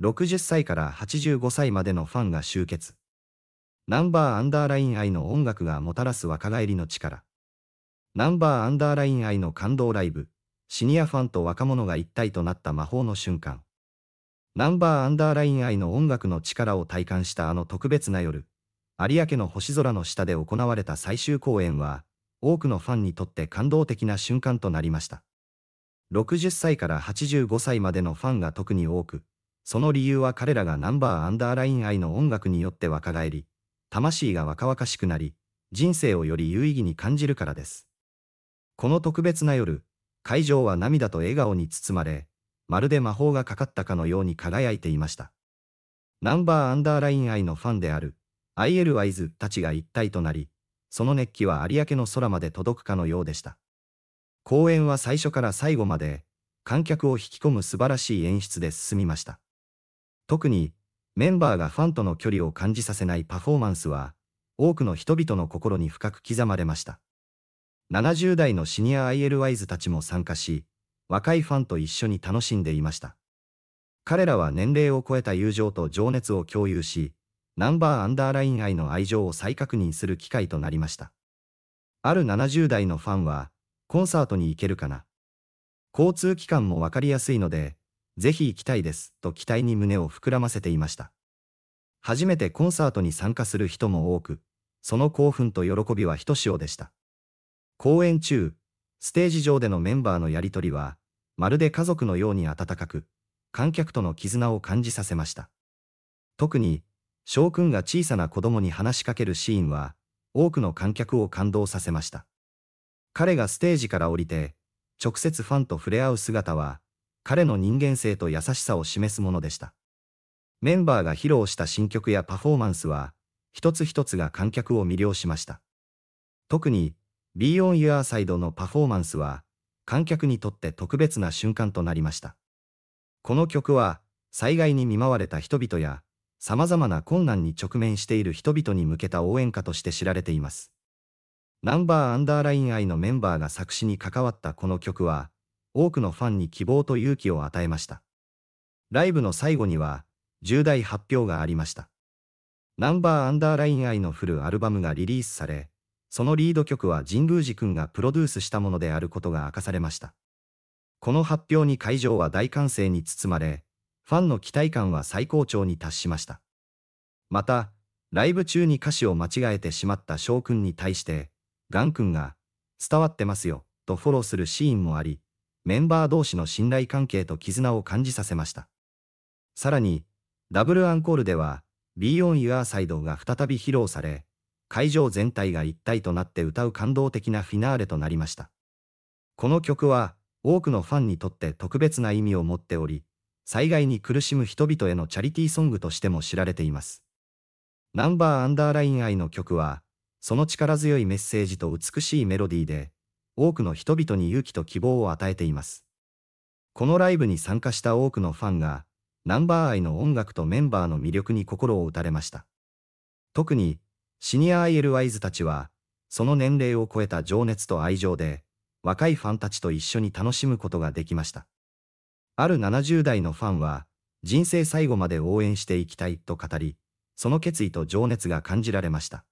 60歳から85歳までのファンが集結。ナンバーアンダーライン愛の音楽がもたらす若返りの力。ナンバーアンダーライン愛の感動ライブ、シニアファンと若者が一体となった魔法の瞬間。ナンバーアンダーライン愛の音楽の力を体感したあの特別な夜、有明の星空の下で行われた最終公演は、多くのファンにとって感動的な瞬間となりました。60歳から85歳までのファンが特に多く、その理由は彼らがナンバーアンダーライン愛の音楽によって若返り、魂が若々しくなり、人生をより有意義に感じるからです。この特別な夜、会場は涙と笑顔に包まれ、まるで魔法がかかったかのように輝いていました。ナンバーアンダーライン愛のファンである、IL y イズたちが一体となり、その熱気は有明の空まで届くかのようでした。公演は最初から最後まで、観客を引き込む素晴らしい演出で進みました。特に、メンバーがファンとの距離を感じさせないパフォーマンスは、多くの人々の心に深く刻まれました。70代のシニア ILYs たちも参加し、若いファンと一緒に楽しんでいました。彼らは年齢を超えた友情と情熱を共有し、ナンバーアンダーライン愛の愛情を再確認する機会となりました。ある70代のファンは、コンサートに行けるかな。交通機関もわかりやすいので、ぜひ行きたいです、と期待に胸を膨らませていました。初めてコンサートに参加する人も多く、その興奮と喜びはひとしおでした。公演中、ステージ上でのメンバーのやりとりは、まるで家族のように温かく、観客との絆を感じさせました。特に、翔くんが小さな子供に話しかけるシーンは、多くの観客を感動させました。彼がステージから降りて、直接ファンと触れ合う姿は、彼の人間性と優しさを示すものでした。メンバーが披露した新曲やパフォーマンスは、一つ一つが観客を魅了しました。特に、Be On Your Side のパフォーマンスは、観客にとって特別な瞬間となりました。この曲は、災害に見舞われた人々や、様々な困難に直面している人々に向けた応援歌として知られています。ナンバーアンダーライン愛のメンバーが作詞に関わったこの曲は、多くのファンに希望と勇気を与えました。ライブの最後には、重大発表がありました。ナンバーアンダーライン愛のフルアルバムがリリースされ、そのリード曲は神宮寺くんがプロデュースしたものであることが明かされました。この発表に会場は大歓声に包まれ、ファンの期待感は最高潮に達しました。また、ライブ中に歌詞を間違えてしまった翔くんに対して、ガンくんが、伝わってますよ、とフォローするシーンもあり、メンバー同士の信頼関係と絆を感じさせました。さらに、ダブルアンコールでは、Be On Your Side が再び披露され、会場全体が一体となって歌う感動的なフィナーレとなりました。この曲は、多くのファンにとって特別な意味を持っており、災害に苦しむ人々へのチャリティーソングとしても知られています。ナンバーアンダーライン愛の曲は、その力強いメッセージと美しいメロディーで、多くの人々に勇気と希望を与えています。このライブに参加した多くのファンが、ナンバーアイの音楽とメンバーの魅力に心を打たれました。特に、シニアアル l イズたちは、その年齢を超えた情熱と愛情で、若いファンたちと一緒に楽しむことができました。ある70代のファンは、人生最後まで応援していきたいと語り、その決意と情熱が感じられました。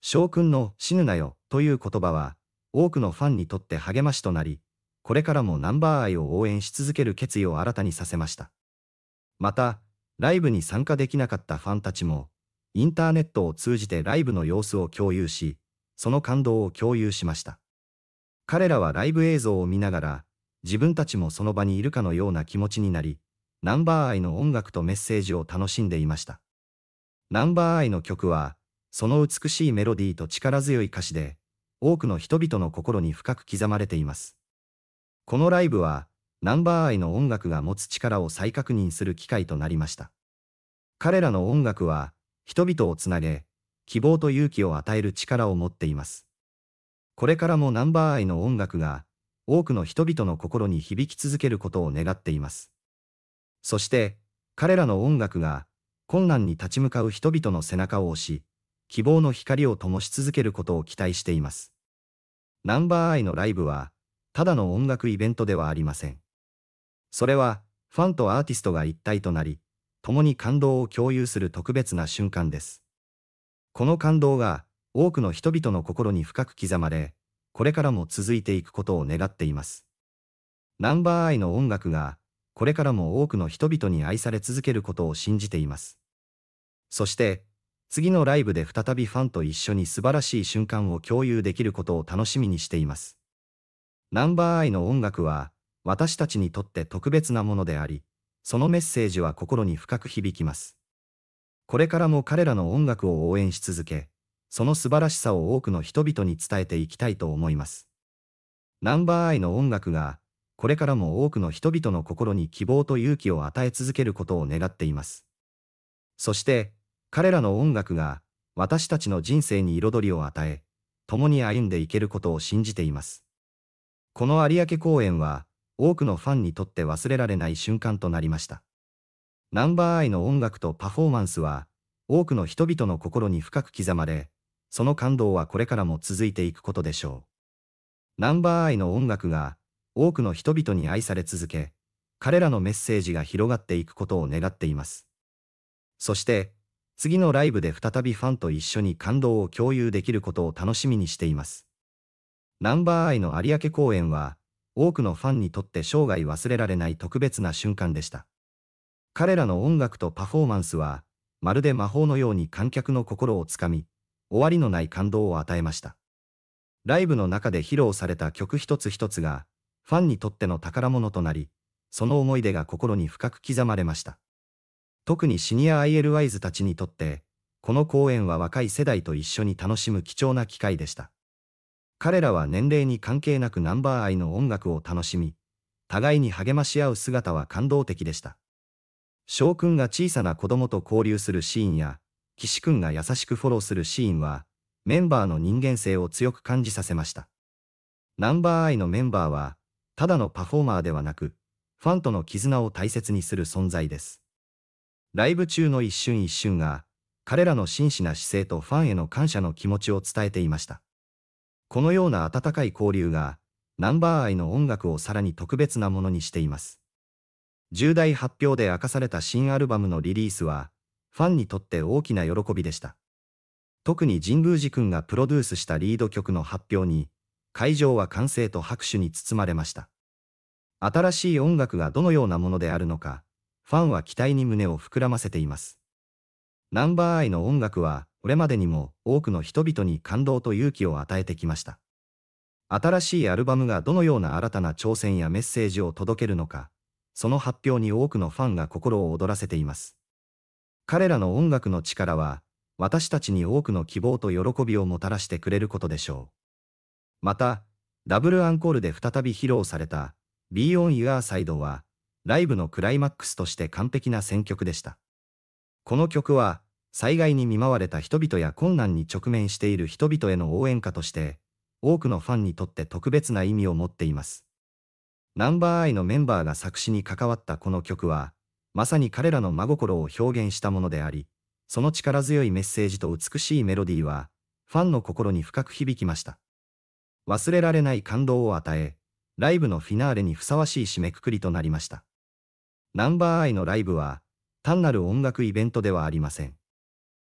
翔くんの死ぬなよという言葉は、多くのファンにとって励ましとなり、これからもナンバー愛を応援し続ける決意を新たにさせました。また、ライブに参加できなかったファンたちも、インターネットを通じてライブの様子を共有し、その感動を共有しました。彼らはライブ映像を見ながら、自分たちもその場にいるかのような気持ちになり、ナンバーイの音楽とメッセージを楽しんでいました。ナンバーイの曲は、その美しいメロディーと力強い歌詞で、多くの人々の心に深く刻まれています。このライブは、ナンバー愛の音楽が持つ力を再確認する機会となりました。彼らの音楽は、人々をつなげ、希望と勇気を与える力を持っています。これからもナンバー愛の音楽が、多くの人々の心に響き続けることを願っています。そして、彼らの音楽が、困難に立ち向かう人々の背中を押し、希望の光を灯し続けることを期待しています。ナンバーアイのライブは、ただの音楽イベントではありません。それは、ファンとアーティストが一体となり、共に感動を共有する特別な瞬間です。この感動が、多くの人々の心に深く刻まれ、これからも続いていくことを願っています。ナンバーアイの音楽が、これからも多くの人々に愛され続けることを信じています。そして、次のライブで再びファンと一緒に素晴らしい瞬間を共有できることを楽しみにしています。ナンバーアイの音楽は、私たちにとって特別なものであり、そのメッセージは心に深く響きます。これからも彼らの音楽を応援し続け、その素晴らしさを多くの人々に伝えていきたいと思います。ナンバーアイの音楽が、これからも多くの人々の心に希望と勇気を与え続けることを願っています。そして、彼らの音楽が私たちの人生に彩りを与え、共に歩んでいけることを信じています。この有明公演は多くのファンにとって忘れられない瞬間となりました。ナンバーアイの音楽とパフォーマンスは多くの人々の心に深く刻まれ、その感動はこれからも続いていくことでしょう。ナンバーアイの音楽が多くの人々に愛され続け、彼らのメッセージが広がっていくことを願っています。そして、次のライブで再びファンと一緒に感動を共有できることを楽しみにしています。ナンバーアイの有明公演は、多くのファンにとって生涯忘れられない特別な瞬間でした。彼らの音楽とパフォーマンスは、まるで魔法のように観客の心をつかみ、終わりのない感動を与えました。ライブの中で披露された曲一つ一つが、ファンにとっての宝物となり、その思い出が心に深く刻まれました。特にシニア ILYs たちにとって、この公演は若い世代と一緒に楽しむ貴重な機会でした。彼らは年齢に関係なくナンバーイの音楽を楽しみ、互いに励まし合う姿は感動的でした。翔くんが小さな子供と交流するシーンや、岸くんが優しくフォローするシーンは、メンバーの人間性を強く感じさせました。ナンバーアイのメンバーは、ただのパフォーマーではなく、ファンとの絆を大切にする存在です。ライブ中の一瞬一瞬が、彼らの真摯な姿勢とファンへの感謝の気持ちを伝えていました。このような温かい交流が、ナンバーアイの音楽をさらに特別なものにしています。重大発表で明かされた新アルバムのリリースは、ファンにとって大きな喜びでした。特に神宮寺君がプロデュースしたリード曲の発表に、会場は歓声と拍手に包まれました。新しい音楽がどのようなものであるのか、ファンは期待に胸を膨らませています。ナンバーアイの音楽は、これまでにも多くの人々に感動と勇気を与えてきました。新しいアルバムがどのような新たな挑戦やメッセージを届けるのか、その発表に多くのファンが心を躍らせています。彼らの音楽の力は、私たちに多くの希望と喜びをもたらしてくれることでしょう。また、ダブルアンコールで再び披露された、Be On Your Side は、ライブのクライマックスとして完璧な選曲でした。この曲は、災害に見舞われた人々や困難に直面している人々への応援歌として、多くのファンにとって特別な意味を持っています。ナンバーアイのメンバーが作詞に関わったこの曲は、まさに彼らの真心を表現したものであり、その力強いメッセージと美しいメロディーは、ファンの心に深く響きました。忘れられない感動を与え、ライブのフィナーレにふさわしい締めくくりとなりました。ナンバーアイのライブは、単なる音楽イベントではありません。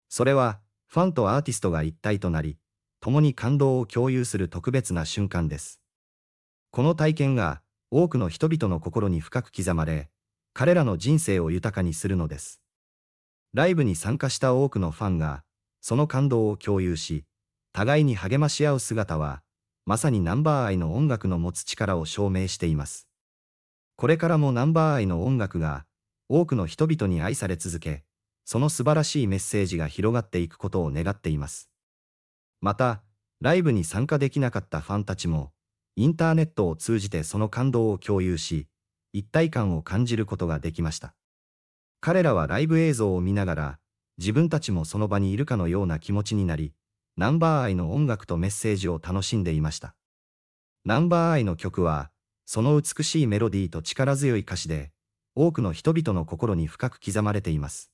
それは、ファンとアーティストが一体となり、共に感動を共有する特別な瞬間です。この体験が、多くの人々の心に深く刻まれ、彼らの人生を豊かにするのです。ライブに参加した多くのファンが、その感動を共有し、互いに励まし合う姿は、まさにナンバーアイの音楽の持つ力を証明しています。これからもナンバー愛の音楽が多くの人々に愛され続け、その素晴らしいメッセージが広がっていくことを願っています。また、ライブに参加できなかったファンたちも、インターネットを通じてその感動を共有し、一体感を感じることができました。彼らはライブ映像を見ながら、自分たちもその場にいるかのような気持ちになり、ナンバー愛の音楽とメッセージを楽しんでいました。ナンバー愛の曲は、その美しいメロディーと力強い歌詞で、多くの人々の心に深く刻まれています。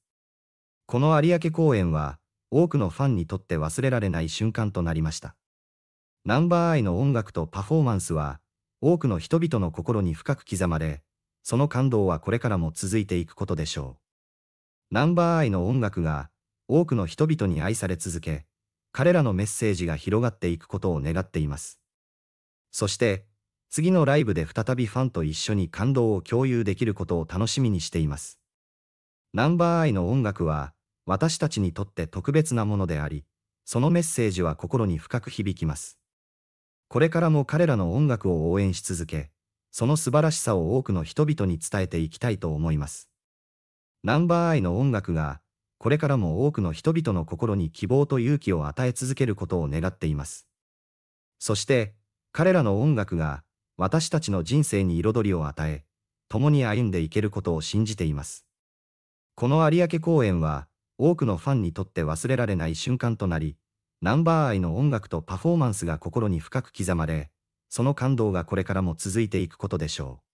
この有明公演は、多くのファンにとって忘れられない瞬間となりました。ナンバーアイの音楽とパフォーマンスは、多くの人々の心に深く刻まれ、その感動はこれからも続いていくことでしょう。ナンバーアイの音楽が、多くの人々に愛され続け、彼らのメッセージが広がっていくことを願っています。そして、次のライブで再びファンと一緒に感動を共有できることを楽しみにしています。ナンバーアイの音楽は、私たちにとって特別なものであり、そのメッセージは心に深く響きます。これからも彼らの音楽を応援し続け、その素晴らしさを多くの人々に伝えていきたいと思います。ナンバーアイの音楽が、これからも多くの人々の心に希望と勇気を与え続けることを願っています。そして、彼らの音楽が、私たちの人生に彩りを与え、共に歩んでいけることを信じています。この有明公演は、多くのファンにとって忘れられない瞬間となり、ナンバー愛の音楽とパフォーマンスが心に深く刻まれ、その感動がこれからも続いていくことでしょう。